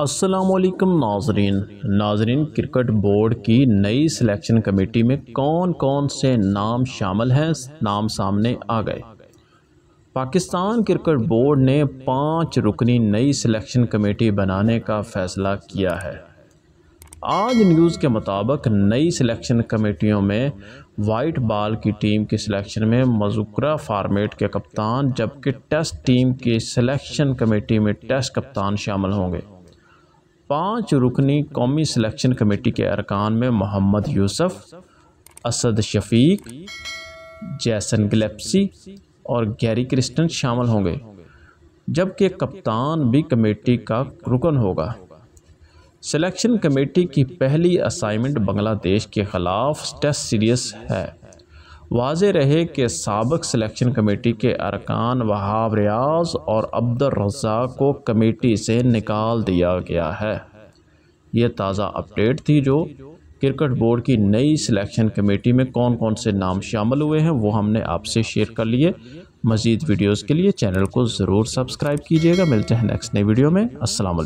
असलकम नाजरीन नाजरीन क्रिकेट बोर्ड की नई सिलेक्शन कमेटी में कौन कौन से नाम शामिल हैं नाम सामने आ गए पाकिस्तान क्रिकेट बोर्ड ने पाँच रुकनी नई सिलेक्शन कमेटी बनाने का फ़ैसला किया है आज न्यूज़ के मुताबिक नई सिलेक्शन कमेटियों में वाइट बॉल की टीम के सिलेक्शन में मजुकरा फार्मेट के कप्तान जबकि टेस्ट टीम के सिलेक्शन कमेटी में टेस्ट कप्तान शामिल होंगे पाँच रुकनी कौमी सिलेक्शन कमेटी के अरकान में मोहम्मद यूसफ असद शफीक जैसन गलेप्सी और गैरी क्रिस्टन शामिल होंगे जबकि कप्तान भी कमेटी का रुकन होगा सिलेक्शन कमेटी की पहली असाइनमेंट बांग्लादेश के ख़िलाफ़ टेस्ट सीरीज़ है वाज रहे कि सबक सिलेक्शन कमेटी के अरकान वहाब रियाज और रजा को कमेटी से निकाल दिया गया है ये ताज़ा अपडेट थी जो क्रिकेट बोर्ड की नई सिलेक्शन कमेटी में कौन कौन से नाम शामिल हुए हैं वो हमने आपसे शेयर कर लिए मज़ीद वीडियोज़ के लिए चैनल को ज़रूर सब्सक्राइब कीजिएगा मिलते हैं नेक्स्ट नई वीडियो में असल